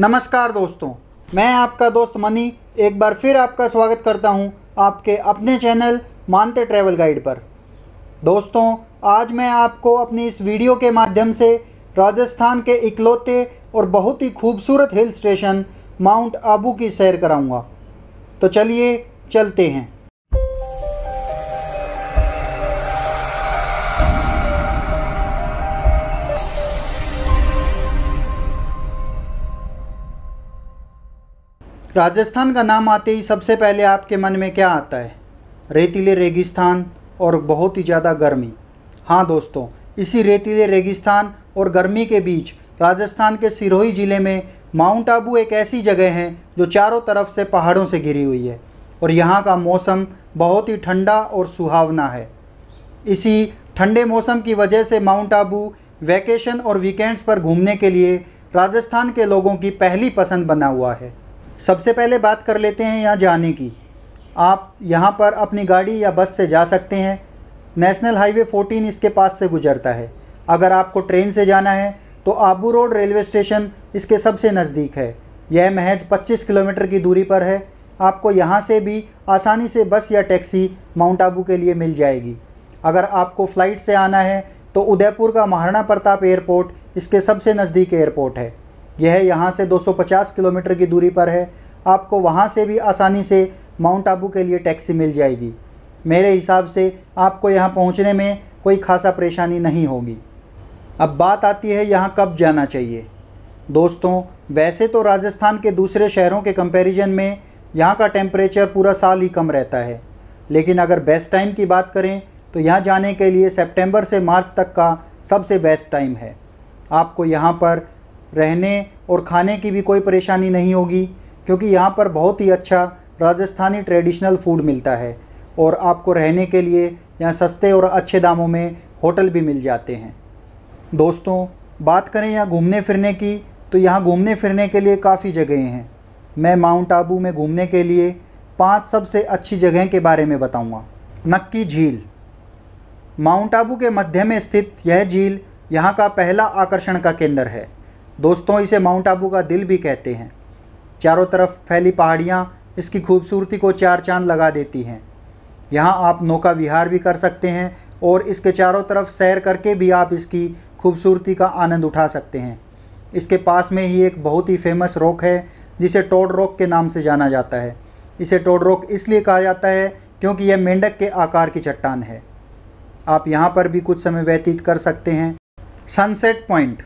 नमस्कार दोस्तों मैं आपका दोस्त मनी एक बार फिर आपका स्वागत करता हूं आपके अपने चैनल मानते ट्रैवल गाइड पर दोस्तों आज मैं आपको अपनी इस वीडियो के माध्यम से राजस्थान के इकलौते और बहुत ही खूबसूरत हिल स्टेशन माउंट आबू की सैर कराऊंगा तो चलिए चलते हैं राजस्थान का नाम आते ही सबसे पहले आपके मन में क्या आता है रेतीले रेगिस्तान और बहुत ही ज़्यादा गर्मी हाँ दोस्तों इसी रेतीले रेगिस्तान और गर्मी के बीच राजस्थान के सिरोही ज़िले में माउंट आबू एक ऐसी जगह है जो चारों तरफ से पहाड़ों से घिरी हुई है और यहाँ का मौसम बहुत ही ठंडा और सुहावना है इसी ठंडे मौसम की वजह से माउंट आबू वैकेशन और वीकेंड्स पर घूमने के लिए राजस्थान के लोगों की पहली पसंद बना हुआ है सबसे पहले बात कर लेते हैं यहाँ जाने की आप यहाँ पर अपनी गाड़ी या बस से जा सकते हैं नेशनल हाईवे 14 इसके पास से गुजरता है अगर आपको ट्रेन से जाना है तो आबू रोड रेलवे स्टेशन इसके सबसे नज़दीक है यह महज 25 किलोमीटर की दूरी पर है आपको यहाँ से भी आसानी से बस या टैक्सी माउंट आबू के लिए मिल जाएगी अगर आपको फ़्लाइट से आना है तो उदयपुर का महाराणा प्रताप एयरपोर्ट इसके सबसे नज़दीक एयरपोर्ट है यह यहाँ से 250 किलोमीटर की दूरी पर है आपको वहाँ से भी आसानी से माउंट आबू के लिए टैक्सी मिल जाएगी मेरे हिसाब से आपको यहाँ पहुँचने में कोई खासा परेशानी नहीं होगी अब बात आती है यहाँ कब जाना चाहिए दोस्तों वैसे तो राजस्थान के दूसरे शहरों के कंपैरिजन में यहाँ का टेम्परेचर पूरा साल ही कम रहता है लेकिन अगर बेस्ट टाइम की बात करें तो यहाँ जाने के लिए सेप्टेम्बर से मार्च तक का सबसे बेस्ट टाइम है आपको यहाँ पर रहने और खाने की भी कोई परेशानी नहीं होगी क्योंकि यहाँ पर बहुत ही अच्छा राजस्थानी ट्रेडिशनल फूड मिलता है और आपको रहने के लिए यहाँ सस्ते और अच्छे दामों में होटल भी मिल जाते हैं दोस्तों बात करें यहाँ घूमने फिरने की तो यहाँ घूमने फिरने के लिए काफ़ी जगहें हैं मैं माउंट आबू में घूमने के लिए पांच सबसे अच्छी जगह के बारे में बताऊंगा। नक्की झील माउंट आबू के मध्य में स्थित यह झील यहाँ का पहला आकर्षण का केंद्र है दोस्तों इसे माउंट आबू का दिल भी कहते हैं चारों तरफ फैली पहाड़ियाँ इसकी खूबसूरती को चार चांद लगा देती हैं यहाँ आप नौका विहार भी कर सकते हैं और इसके चारों तरफ सैर करके भी आप इसकी खूबसूरती का आनंद उठा सकते हैं इसके पास में ही एक बहुत ही फेमस रॉक है जिसे टोड रॉक के नाम से जाना जाता है इसे टोड रॉक इसलिए कहा जाता है क्योंकि यह मेंढक के आकार की चट्टान है आप यहाँ पर भी कुछ समय व्यतीत कर सकते हैं सनसेट पॉइंट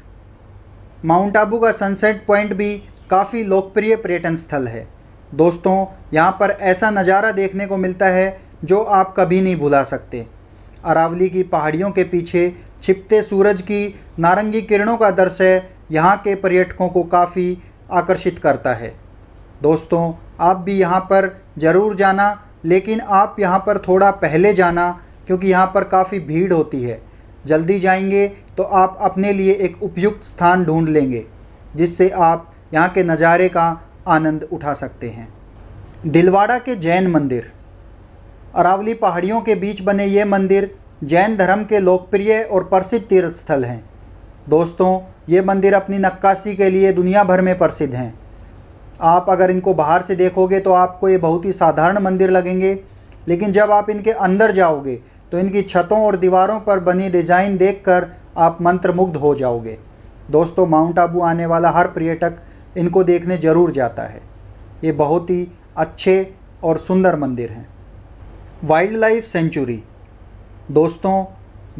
माउंट आबू का सनसेट पॉइंट भी काफ़ी लोकप्रिय पर्यटन स्थल है दोस्तों यहाँ पर ऐसा नज़ारा देखने को मिलता है जो आप कभी नहीं भुला सकते अरावली की पहाड़ियों के पीछे छिपते सूरज की नारंगी किरणों का दृश्य यहाँ के पर्यटकों को काफ़ी आकर्षित करता है दोस्तों आप भी यहाँ पर ज़रूर जाना लेकिन आप यहाँ पर थोड़ा पहले जाना क्योंकि यहाँ पर काफ़ी भीड़ होती है जल्दी जाएंगे तो आप अपने लिए एक उपयुक्त स्थान ढूंढ लेंगे जिससे आप यहाँ के नज़ारे का आनंद उठा सकते हैं दिलवाड़ा के जैन मंदिर अरावली पहाड़ियों के बीच बने ये मंदिर जैन धर्म के लोकप्रिय और प्रसिद्ध तीर्थ स्थल हैं दोस्तों ये मंदिर अपनी नक्काशी के लिए दुनिया भर में प्रसिद्ध हैं आप अगर इनको बाहर से देखोगे तो आपको ये बहुत ही साधारण मंदिर लगेंगे लेकिन जब आप इनके अंदर जाओगे तो इनकी छतों और दीवारों पर बनी डिज़ाइन देखकर आप मंत्रमुग्ध हो जाओगे दोस्तों माउंट आबू आने वाला हर पर्यटक इनको देखने ज़रूर जाता है ये बहुत ही अच्छे और सुंदर मंदिर हैं वाइल्ड लाइफ सेंचुरी दोस्तों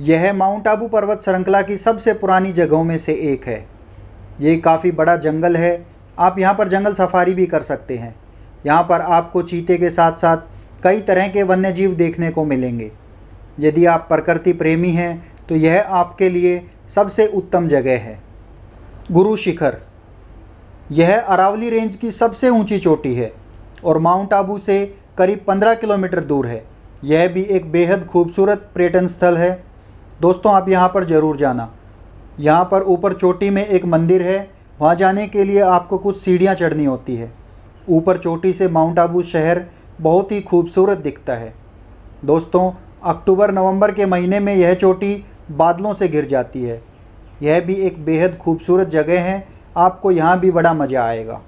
यह माउंट आबू पर्वत श्रृंखला की सबसे पुरानी जगहों में से एक है ये काफ़ी बड़ा जंगल है आप यहाँ पर जंगल सफारी भी कर सकते हैं यहाँ पर आपको चीते के साथ साथ कई तरह के वन्य जीव देखने को मिलेंगे यदि आप प्रकृति प्रेमी हैं तो यह आपके लिए सबसे उत्तम जगह है गुरु शिखर यह अरावली रेंज की सबसे ऊंची चोटी है और माउंट आबू से करीब 15 किलोमीटर दूर है यह भी एक बेहद खूबसूरत पर्यटन स्थल है दोस्तों आप यहाँ पर ज़रूर जाना यहाँ पर ऊपर चोटी में एक मंदिर है वहाँ जाने के लिए आपको कुछ सीढ़ियाँ चढ़नी होती है ऊपर चोटी से माउंट आबू शहर बहुत ही खूबसूरत दिखता है दोस्तों अक्टूबर नवंबर के महीने में यह चोटी बादलों से घिर जाती है यह भी एक बेहद खूबसूरत जगह है आपको यहाँ भी बड़ा मज़ा आएगा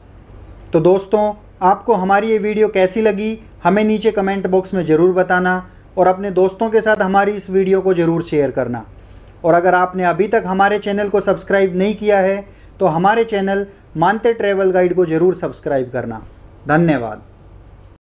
तो दोस्तों आपको हमारी ये वीडियो कैसी लगी हमें नीचे कमेंट बॉक्स में ज़रूर बताना और अपने दोस्तों के साथ हमारी इस वीडियो को ज़रूर शेयर करना और अगर आपने अभी तक हमारे चैनल को सब्सक्राइब नहीं किया है तो हमारे चैनल मानते ट्रैवल गाइड को ज़रूर सब्सक्राइब करना धन्यवाद